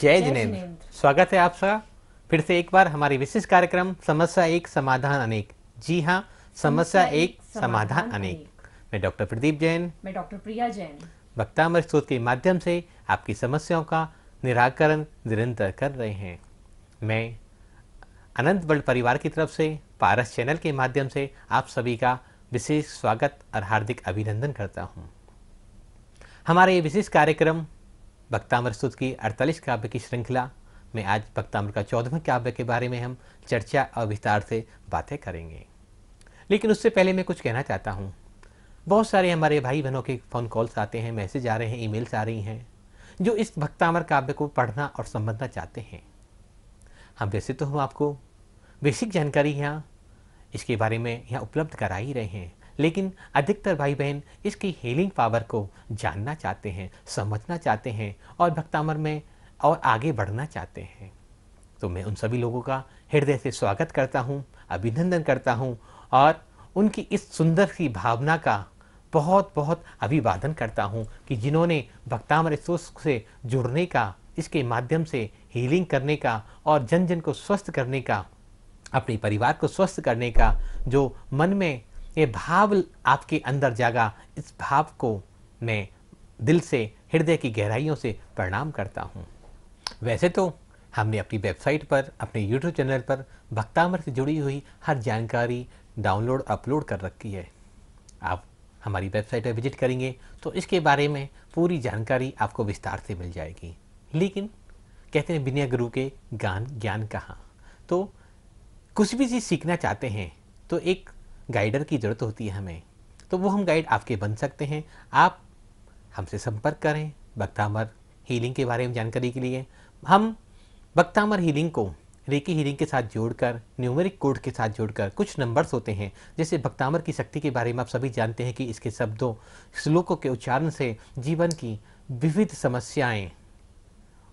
जय जिनेन्द्र स्वागत है आपका फिर से एक बार हमारे विशेष कार्यक्रम समस्या एक समाधान अनेक जी हाँ समस्या एक समाधान अनेक मैं डॉक्टर प्रदीप जैन मैं डॉक्टर प्रिया जैन वक्ता अमर के माध्यम से आपकी समस्याओं का निराकरण निरंतर कर रहे हैं मैं अनंत बल परिवार की तरफ से पारस चैनल के माध्यम से आप सभी का विशेष स्वागत और हार्दिक अभिनंदन करता हूँ हमारे ये विशेष कार्यक्रम भक्तामर सुद की अड़तालीस काव्य की श्रृंखला में आज भक्तामर का चौदहवें काव्य के बारे में हम चर्चा और विस्तार से बातें करेंगे लेकिन उससे पहले मैं कुछ कहना चाहता हूँ बहुत सारे हमारे भाई बहनों के फ़ोन कॉल्स आते हैं मैसेज आ रहे हैं ईमेल्स आ रही हैं जो इस भक्तामर काव्य को पढ़ना और समझना चाहते हैं हम वैसे तो हम आपको बेसिक जानकारी यहाँ इसके बारे में यहाँ उपलब्ध करा ही रहे हैं लेकिन अधिकतर भाई बहन इसकी हीलिंग पावर को जानना चाहते हैं समझना चाहते हैं और भक्तामर में और आगे बढ़ना चाहते हैं तो मैं उन सभी लोगों का हृदय से स्वागत करता हूँ अभिनंदन करता हूँ और उनकी इस सुंदर सी भावना का बहुत बहुत अभिवादन करता हूँ कि जिन्होंने भक्तामर सोच से जुड़ने का इसके माध्यम से हीलिंग करने का और जन जन को स्वस्थ करने का अपने परिवार को स्वस्थ करने का जो मन में ये भाव आपके अंदर जागा इस भाव को मैं दिल से हृदय की गहराइयों से प्रणाम करता हूँ वैसे तो हमने अपनी वेबसाइट पर अपने यूट्यूब चैनल पर भक्तामर से जुड़ी हुई हर जानकारी डाउनलोड अपलोड कर रखी है आप हमारी वेबसाइट पर विजिट करेंगे तो इसके बारे में पूरी जानकारी आपको विस्तार से मिल जाएगी लेकिन कहते हैं विनय गुरु के गान ज्ञान कहाँ तो कुछ भी चीज़ सीखना चाहते हैं तो एक गाइडर की ज़रूरत होती है हमें तो वो हम गाइड आपके बन सकते हैं आप हमसे संपर्क करें बक्तामर हीलिंग के बारे में जानकारी के लिए हम बक्तामर हीलिंग को रेकी हीलिंग के साथ जोड़कर न्यूमेरिक कोड के साथ जोड़कर कुछ नंबर्स होते हैं जैसे भक्तामर की शक्ति के बारे में आप सभी जानते हैं कि इसके शब्दों श्लोकों के उच्चारण से जीवन की विविध समस्याएं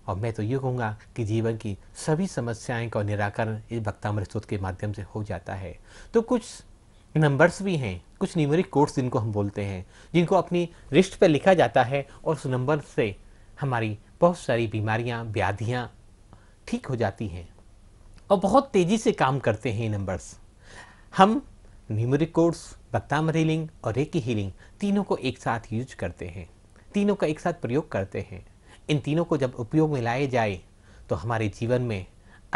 और मैं तो ये कहूँगा कि जीवन की सभी समस्याएं का निराकरण इस भक्तामर स्त्रोत के माध्यम से हो जाता है तो कुछ नंबर्स भी हैं कुछ न्यूमेरिक कोड्स जिनको हम बोलते हैं जिनको अपनी रिस्ट पर लिखा जाता है और उस नंबर से हमारी बहुत सारी बीमारियाँ व्याधियाँ ठीक हो जाती हैं और बहुत तेज़ी से काम करते हैं ये नंबर्स हम न्यूमेरिक कोड्स बत्ताम रीलिंग और रेकी हीलिंग तीनों को एक साथ यूज करते हैं तीनों का एक साथ प्रयोग करते हैं इन तीनों को जब उपयोग में लाए जाए तो हमारे जीवन में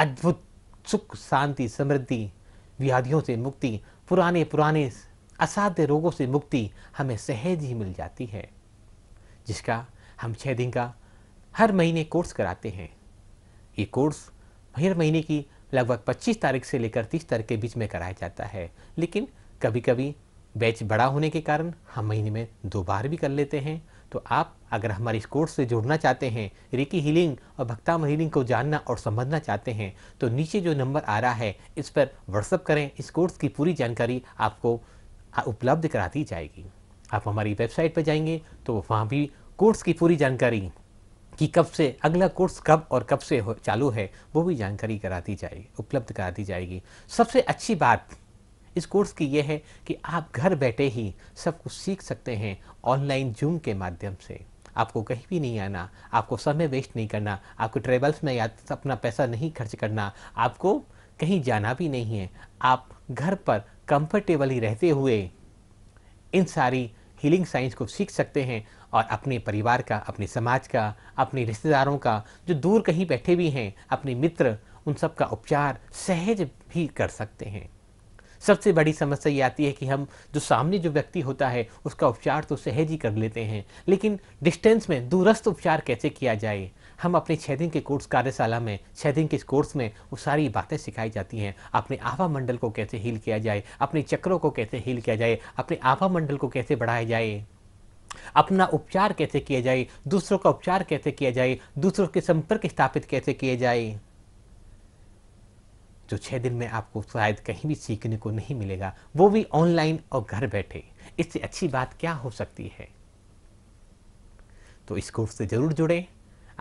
अद्भुत सुख शांति समृद्धि व्याधियों से मुक्ति पुराने पुराने असाध्य रोगों से मुक्ति हमें सहज ही मिल जाती है जिसका हम छः दिन का हर महीने कोर्स कराते हैं ये कोर्स हर महीने की लगभग 25 तारीख से लेकर 30 तारीख के बीच में कराया जाता है लेकिन कभी कभी बैच बड़ा होने के कारण हम महीने में दो बार भी कर लेते हैं तो आप अगर हमारे इस कोर्स से जुड़ना चाहते हैं रिकी हीलिंग और भक्ताम हीलिंग को जानना और समझना चाहते हैं तो नीचे जो नंबर आ रहा है इस पर व्हाट्सअप करें इस कोर्स की पूरी जानकारी आपको उपलब्ध करा दी जाएगी आप हमारी वेबसाइट पर जाएंगे तो वहाँ भी कोर्स की पूरी जानकारी कि कब से अगला कोर्स कब और कब से हो, चालू है वो भी जानकारी करा दी जाएगी उपलब्ध करा दी जाएगी सबसे अच्छी बात इस कोर्स की यह है कि आप घर बैठे ही सब कुछ सीख सकते हैं ऑनलाइन जूम के माध्यम से आपको कहीं भी नहीं आना आपको समय वेस्ट नहीं करना आपको ट्रेवल्स में या अपना पैसा नहीं खर्च करना आपको कहीं जाना भी नहीं है आप घर पर कंफर्टेबली रहते हुए इन सारी हीलिंग साइंस को सीख सकते हैं और अपने परिवार का अपने समाज का अपने रिश्तेदारों का जो दूर कहीं बैठे भी हैं अपने मित्र उन सब का उपचार सहज भी कर सकते हैं सबसे बड़ी समस्या ये आती है कि हम जो सामने जो व्यक्ति होता है उसका उपचार तो सहज ही कर लेते हैं लेकिन डिस्टेंस में दूरस्थ उपचार कैसे किया जाए हम अपने छः दिन के कोर्स कार्यशाला में छः दिन के इस कोर्स में वो सारी बातें सिखाई जाती हैं अपने आभा मंडल को कैसे हील किया जाए अपने चक्रों को कैसे हील किया जाए अपने आभा मंडल को कैसे बढ़ाया जाए अपना उपचार कैसे किया जाए दूसरों का उपचार कैसे किया जाए दूसरों के संपर्क स्थापित कैसे किए जाए जो छः दिन में आपको शायद कहीं भी सीखने को नहीं मिलेगा वो भी ऑनलाइन और घर बैठे इससे अच्छी बात क्या हो सकती है तो इस कोर्स से ज़रूर जुड़े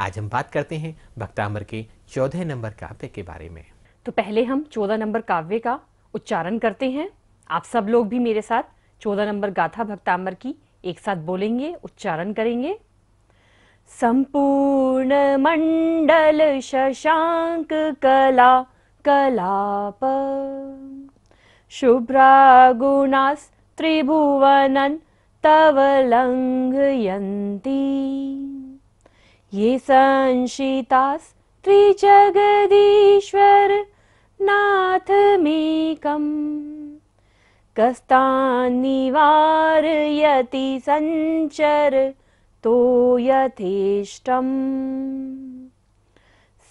आज हम बात करते हैं भक्तामर के चौदह नंबर काव्य के बारे में तो पहले हम चौदह नंबर काव्य का उच्चारण करते हैं आप सब लोग भी मेरे साथ चौदह नंबर गाथा भक्तामर की एक साथ बोलेंगे उच्चारण करेंगे संपूर्ण मंडल शशांक कला कलाप शुभ्रा तव लङ्घयन्ति ये संशितास्त्रिजगदीश्वरनाथमेकम् कस्तान् निवारयति सञ्चर तो यथेष्टम्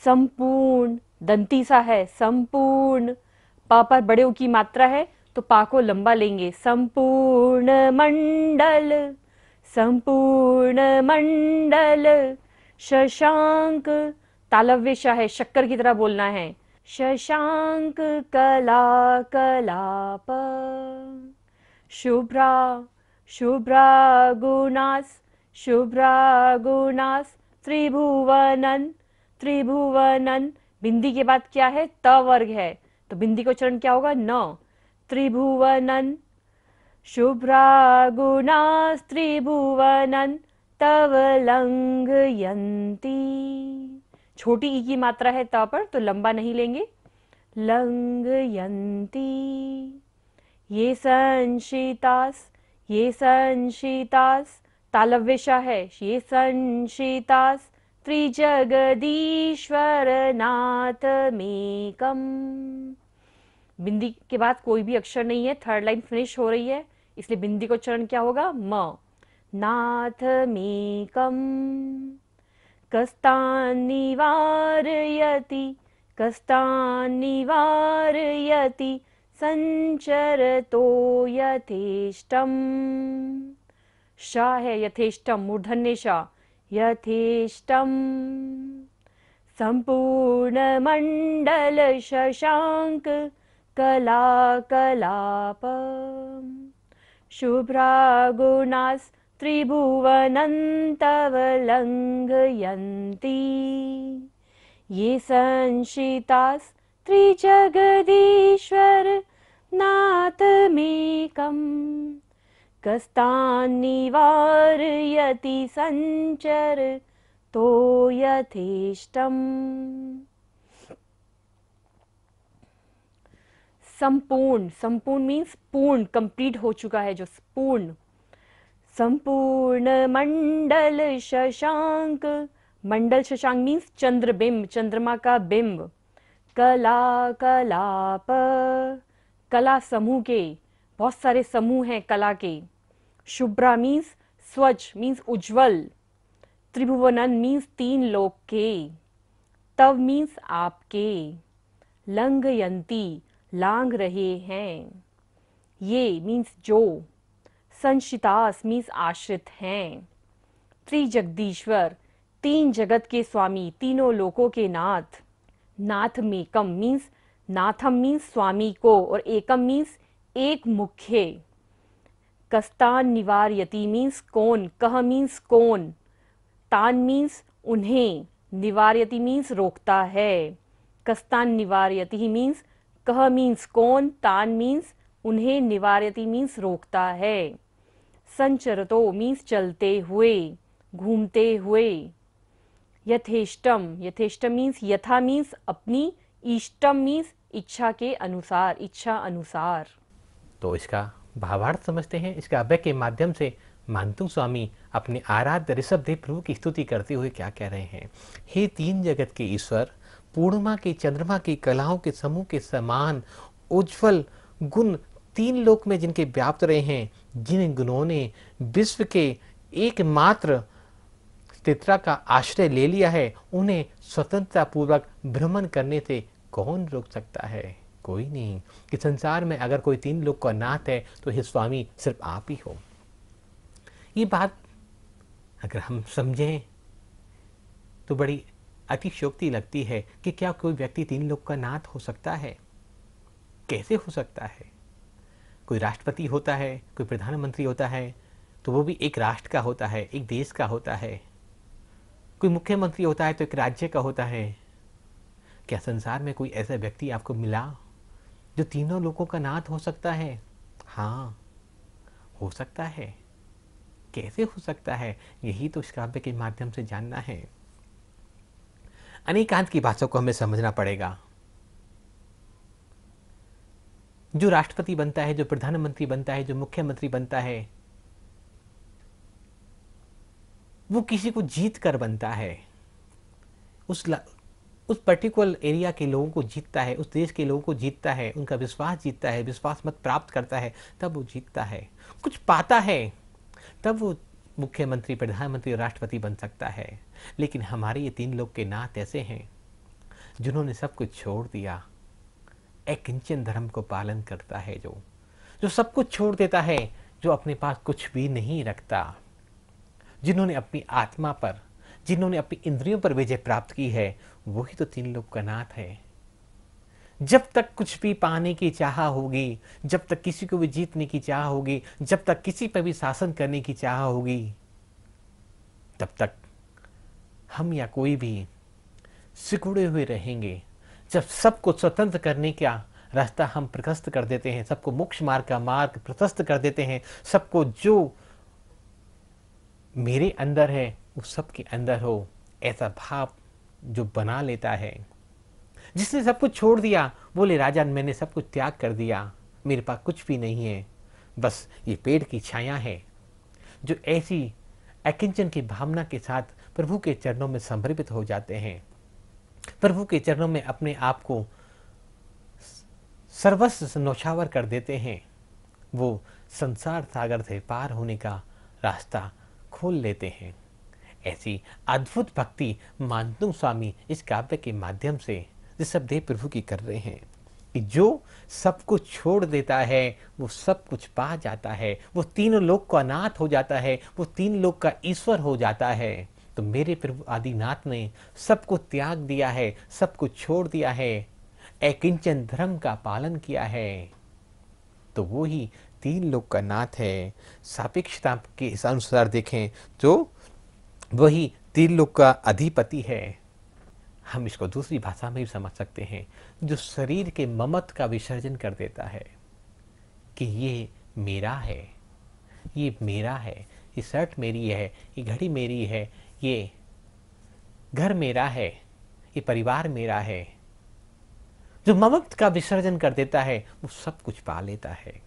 सम्पूर्ण दंती सा है संपूर्ण पा पर बड़े की मात्रा है तो पा को लंबा लेंगे संपूर्ण मंडल संपूर्ण मंडल शशांक तालव्य शाह है शक्कर की तरह बोलना है शशांक कला कलाप शुभ्रा शुभ्रा गुणास शुभ्रा गुणास त्रिभुवनन त्रिभुवनन बिंदी के बाद क्या है त वर्ग है तो बिंदी का उच्चारण क्या होगा न त्रिभुवनन शुभ्रा गुना त्रिभुवनन तव लंग यंती छोटी ई की मात्रा है त पर तो लंबा नहीं लेंगे लंग यंती ये संशितास ये संशितास तालव्यशा है ये संशितास त्रिजगदीश्वरनाथमेकम बिंदी के बाद कोई भी अक्षर नहीं है थर्ड लाइन फिनिश हो रही है इसलिए बिंदी को चरण क्या होगा म नाथमेकम कस्तान निवारयति कस्तान संचर संचरतो यथेष्टम शाह है यथेष्टम मूर्धन्य शाह यथेष्टम् सम्पूर्णमण्डलशशाङ्कलाकलाप शुभ्रा गुणास्त्रिभुवनन्तवलङ्कयन्ति ये संशितास्त्रिजगदीश्वर कस्तान्निवारयति संचर तो यथेष्टम् संपूर्ण संपूर्ण मीन्स पूर्ण कंप्लीट हो चुका है जो पूर्ण संपूर्ण मंडल शशांक मंडल शशांक मीन्स चंद्रबिंब चंद्रमा का बिंब कला कलाप कला समूह के बहुत सारे समूह हैं कला के शुभ्रा मीन्स स्वच्छ मीन्स उज्जवल त्रिभुवनन मीन्स तीन लोक के तव मीन्स आपके लंगयंती लांग रहे हैं ये मीन्स जो संशितास मीन्स आश्रित हैं त्रिजगदीश्वर तीन जगत के स्वामी तीनों लोकों के नाथ नाथ मेकम मीन्स नाथम मीन्स स्वामी को और एकम मीन्स एक मुख्य कस्तान निवार यती मीन्स कौन कह मीन्स कौन तान मीन्स उन्हें निवारयती मीन्स रोकता है कस्तान निवारयती मीन्स कह मीन्स कौन तान मीन्स उन्हें निवारयती मीन्स रोकता है संचरतो मीन्स चलते हुए घूमते हुए यथेष्टम यथेष्टम मीन्स यथा मीन्स अपनी इष्टम मीन्स इच्छा के अनुसार इच्छा अनुसार तो इसका भावार्थ समझते हैं इसके अभ्य के माध्यम से मानतुंग स्वामी अपने आराध्य ऋषभ देव प्रभु की स्तुति करते हुए क्या कह रहे हैं हे तीन जगत के ईश्वर पूर्णिमा के चंद्रमा की कलाओं के समूह के समान उज्जवल गुण तीन लोक में जिनके व्याप्त रहे हैं जिन गुणों ने विश्व के एकमात्र तित्रा का आश्रय ले लिया है उन्हें स्वतंत्रता पूर्वक भ्रमण करने से कौन रोक सकता है कोई नहीं कि संसार में अगर कोई तीन लोग का नाथ है तो हे स्वामी सिर्फ आप ही हो ये बात अगर हम समझें तो बड़ी अतिशोक्ति लगती है कि क्या कोई व्यक्ति तीन लोग का नाथ हो सकता है कैसे हो सकता है कोई राष्ट्रपति होता है कोई प्रधानमंत्री होता है तो वो भी एक राष्ट्र का होता है एक देश का होता है कोई मुख्यमंत्री होता है तो एक राज्य का होता है क्या संसार में कोई ऐसा व्यक्ति आपको मिला जो तीनों लोगों का नाथ हो सकता है हाँ हो सकता है कैसे हो सकता है यही तो इस काव्य के माध्यम से जानना है अनेकांत की भाषा को हमें समझना पड़ेगा जो राष्ट्रपति बनता है जो प्रधानमंत्री बनता है जो मुख्यमंत्री बनता है वो किसी को जीत कर बनता है उस उस पर्टिकुलर एरिया के लोगों को जीतता है उस देश के लोगों को जीतता है उनका विश्वास जीतता है विश्वास मत प्राप्त करता है तब वो जीतता है कुछ पाता है तब वो मुख्यमंत्री प्रधानमंत्री और राष्ट्रपति बन सकता है लेकिन हमारे ये तीन लोग के नात ऐसे हैं जिन्होंने सब कुछ छोड़ दिया एक किंचन धर्म को पालन करता है जो जो सब कुछ छोड़ देता है जो अपने पास कुछ भी नहीं रखता जिन्होंने अपनी आत्मा पर जिन्होंने अपनी इंद्रियों पर विजय प्राप्त की है वही तो तीन लोग का नाथ है जब तक कुछ भी पाने की चाह होगी जब तक किसी को भी जीतने की चाह होगी जब तक किसी पर भी शासन करने की चाह होगी तब तक हम या कोई भी सिकुड़े हुए रहेंगे जब सबको स्वतंत्र करने का रास्ता हम प्रशस्त कर देते हैं सबको मोक्ष मार्ग का मार्ग प्रशस्त कर देते हैं सबको जो मेरे अंदर है वो सबके अंदर हो ऐसा भाव जो बना लेता है जिसने सब कुछ छोड़ दिया बोले राजा मैंने सब कुछ त्याग कर दिया मेरे पास कुछ भी नहीं है बस ये पेड़ की छाया है जो ऐसी अकिंचन की भावना के साथ प्रभु के चरणों में समर्पित हो जाते हैं प्रभु के चरणों में अपने आप को सर्वस्व नौछावर कर देते हैं वो संसार सागर से पार होने का रास्ता खोल लेते हैं ऐसी अद्भुत भक्ति मानतु स्वामी इस काव्य के माध्यम से देव प्रभु की कर रहे हैं कि जो सब कुछ छोड़ देता है वो सब कुछ पा जाता है वो तीनों लोग को अनाथ हो जाता है वो तीन लोग का ईश्वर हो जाता है तो मेरे प्रभु आदिनाथ ने सबको त्याग दिया है सब कुछ छोड़ दिया है एकिंचन धर्म का पालन किया है तो वो ही तीन लोग का नाथ है सापेक्षता के अनुसार देखें तो वही त्रिलोक का अधिपति है हम इसको दूसरी भाषा में भी समझ सकते हैं जो शरीर के ममत का विसर्जन कर देता है कि ये मेरा है ये मेरा है ये शर्ट मेरी है ये घड़ी मेरी है ये घर मेरा है ये परिवार मेरा है जो ममत का विसर्जन कर देता है वो सब कुछ पा लेता है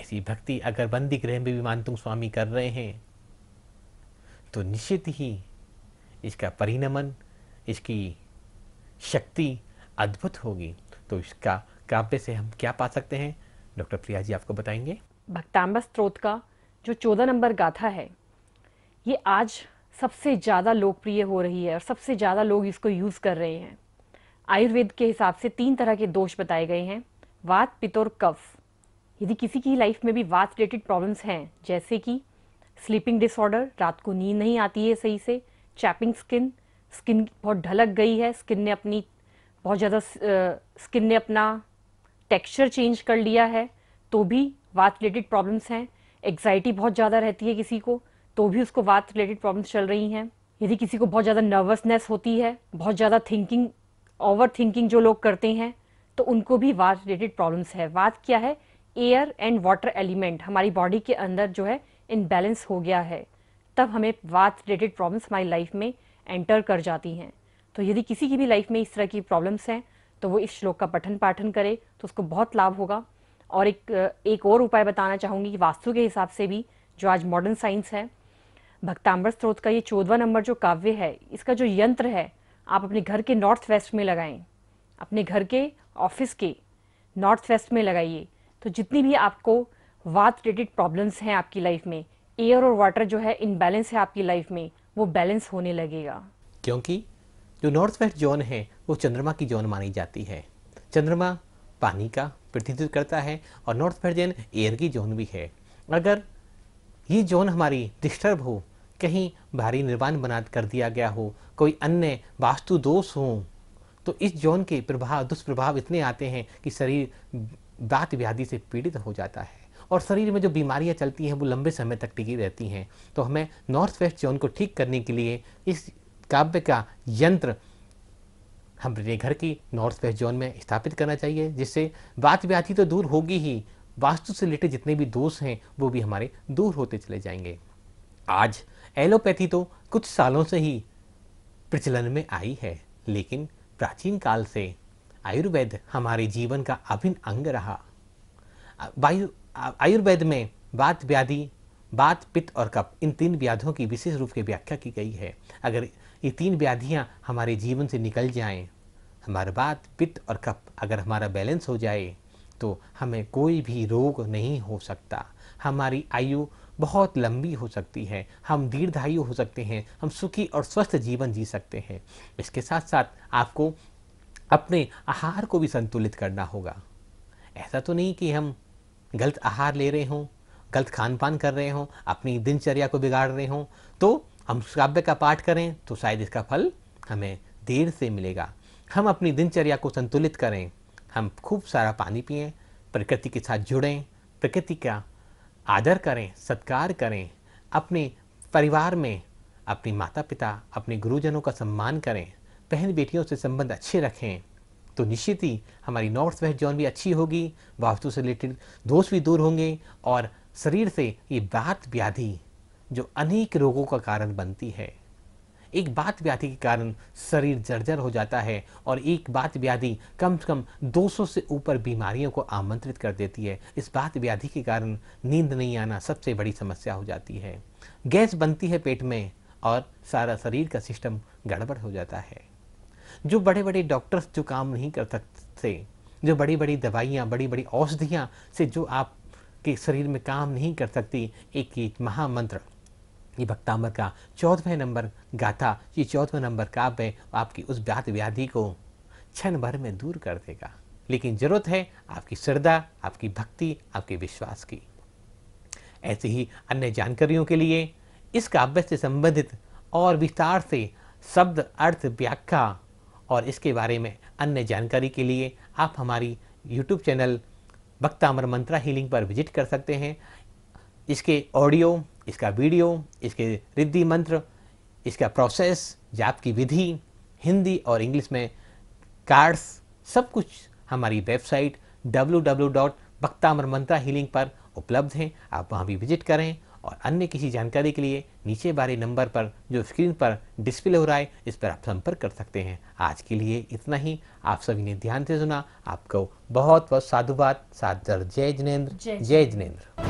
ऐसी भक्ति अगर बंदी गृह में भी मानतुंग स्वामी कर रहे हैं तो निश्चित ही इसका परिणमन इसकी शक्ति अद्भुत होगी तो इसका काव्य से हम क्या पा सकते हैं डॉक्टर प्रिया जी आपको बताएंगे भक्ताम्बा स्त्रोत का जो चौदह नंबर गाथा है ये आज सबसे ज़्यादा लोकप्रिय हो रही है और सबसे ज़्यादा लोग इसको यूज़ कर रहे हैं आयुर्वेद के हिसाब से तीन तरह के दोष बताए गए हैं वात पित्त और कफ यदि किसी की लाइफ में भी वात रिलेटेड प्रॉब्लम्स हैं जैसे कि स्लीपिंग डिसऑर्डर रात को नींद नहीं आती है सही से चैपिंग स्किन स्किन बहुत ढलक गई है स्किन ने अपनी बहुत ज़्यादा स्किन ने अपना टेक्सचर चेंज कर लिया है तो भी वात रिलेटेड प्रॉब्लम्स हैं एग्जाइटी बहुत ज़्यादा रहती है किसी को तो भी उसको वात रिलेटेड प्रॉब्लम्स चल रही हैं यदि किसी को बहुत ज़्यादा नर्वसनेस होती है बहुत ज़्यादा थिंकिंग ओवर थिंकिंग जो लोग करते हैं तो उनको भी वात रिलेटेड प्रॉब्लम्स है वात क्या है एयर एंड वाटर एलिमेंट हमारी बॉडी के अंदर जो है इनबैलेंस हो गया है तब हमें वात रिलेटेड प्रॉब्लम्स हमारी लाइफ में एंटर कर जाती हैं तो यदि किसी की भी लाइफ में इस तरह की प्रॉब्लम्स हैं तो वो इस श्लोक का पठन पाठन करे तो उसको बहुत लाभ होगा और एक एक और उपाय बताना चाहूँगी कि वास्तु के हिसाब से भी जो आज मॉडर्न साइंस है भक्ताम्बर स्त्रोत का ये चौदवा नंबर जो काव्य है इसका जो यंत्र है आप अपने घर के नॉर्थ वेस्ट में लगाएं अपने घर के ऑफिस के नॉर्थ वेस्ट में लगाइए तो जितनी भी आपको वात रिलेटेड प्रॉब्लम्स हैं आपकी लाइफ में एयर और वाटर जो है इनबैलेंस है आपकी लाइफ में वो बैलेंस होने लगेगा क्योंकि जो नॉर्थ वेस्ट जोन है वो चंद्रमा की जोन मानी जाती है चंद्रमा पानी का प्रतिनिधित्व करता है और नॉर्थ वेस्ट जोन एयर की जोन भी है अगर ये जोन हमारी डिस्टर्ब हो कहीं भारी निर्माण बना कर दिया गया हो कोई अन्य वास्तु दोष हो तो इस जोन के प्रभाव दुष्प्रभाव इतने आते हैं कि शरीर दात व्याधि से पीड़ित हो जाता है और शरीर में जो बीमारियाँ चलती हैं वो लंबे समय तक टिकी रहती हैं तो हमें नॉर्थ वेस्ट जोन को ठीक करने के लिए इस काव्य का यंत्र हम अपने घर की नॉर्थ वेस्ट जोन में स्थापित करना चाहिए जिससे बात व्याधि तो दूर होगी ही वास्तु से रिलेटेड जितने भी दोष हैं वो भी हमारे दूर होते चले जाएंगे आज एलोपैथी तो कुछ सालों से ही प्रचलन में आई है लेकिन प्राचीन काल से आयुर्वेद हमारे जीवन का अभिन्न अंग रहा वायु आयुर्वेद में बात व्याधि बात पित्त और कप इन तीन व्याधियों की विशेष रूप से व्याख्या की गई है अगर ये तीन व्याधियाँ हमारे जीवन से निकल जाएं, हमारे बात पित्त और कप अगर हमारा बैलेंस हो जाए तो हमें कोई भी रोग नहीं हो सकता हमारी आयु बहुत लंबी हो सकती है हम दीर्घायु हो सकते हैं हम सुखी और स्वस्थ जीवन जी सकते हैं इसके साथ साथ आपको अपने आहार को भी संतुलित करना होगा ऐसा तो नहीं कि हम गलत आहार ले रहे हों गलत खान पान कर रहे हों अपनी दिनचर्या को बिगाड़ रहे हों तो हम काव्य का पाठ करें तो शायद इसका फल हमें देर से मिलेगा हम अपनी दिनचर्या को संतुलित करें हम खूब सारा पानी पिए प्रकृति के साथ जुड़ें प्रकृति का आदर करें सत्कार करें अपने परिवार में अपने माता पिता अपने गुरुजनों का सम्मान करें बहन बेटियों से संबंध अच्छे रखें तो निश्चित ही हमारी नॉर्थ वेस्ट जोन भी अच्छी होगी वास्तु से रिलेटेड दोष भी दूर होंगे और शरीर से ये बात व्याधि जो अनेक रोगों का कारण बनती है एक बात व्याधि के कारण शरीर जर्जर हो जाता है और एक बात व्याधि कम से कम 200 से ऊपर बीमारियों को आमंत्रित कर देती है इस बात व्याधि के कारण नींद नहीं आना सबसे बड़ी समस्या हो जाती है गैस बनती है पेट में और सारा शरीर का सिस्टम गड़बड़ हो जाता है जो बड़े बड़े डॉक्टर्स जो काम नहीं कर सकते जो बड़ी बड़ी दवाइयाँ बड़ी बड़ी औषधियाँ से जो आप के शरीर में काम नहीं कर सकती एक एक महामंत्र ये भक्तामर का चौदहवें नंबर गाथा ये चौदहवें नंबर काव्य आपकी उस व्याध व्याधि को क्षण भर में दूर कर देगा लेकिन जरूरत है आपकी श्रद्धा आपकी भक्ति आपके विश्वास की ऐसे ही अन्य जानकारियों के लिए इस काव्य से संबंधित और विस्तार से शब्द अर्थ व्याख्या और इसके बारे में अन्य जानकारी के लिए आप हमारी यूट्यूब चैनल वक्ता अमर मंत्रा हीलिंग पर विजिट कर सकते हैं इसके ऑडियो इसका वीडियो इसके रिद्धि मंत्र इसका प्रोसेस जाप की विधि हिंदी और इंग्लिश में कार्ड्स सब कुछ हमारी वेबसाइट डब्ल्यू डब्ल्यू डॉट वक्ता अमर मंत्रा हीलिंग पर उपलब्ध हैं आप वहाँ भी विजिट करें और अन्य किसी जानकारी के लिए नीचे बारे नंबर पर जो स्क्रीन पर डिस्प्ले हो रहा है इस पर आप संपर्क कर सकते हैं आज के लिए इतना ही आप सभी ने ध्यान से सुना आपको बहुत बहुत साधुवाद सादर जय जिनेन्द्र जय जिनेन्द्र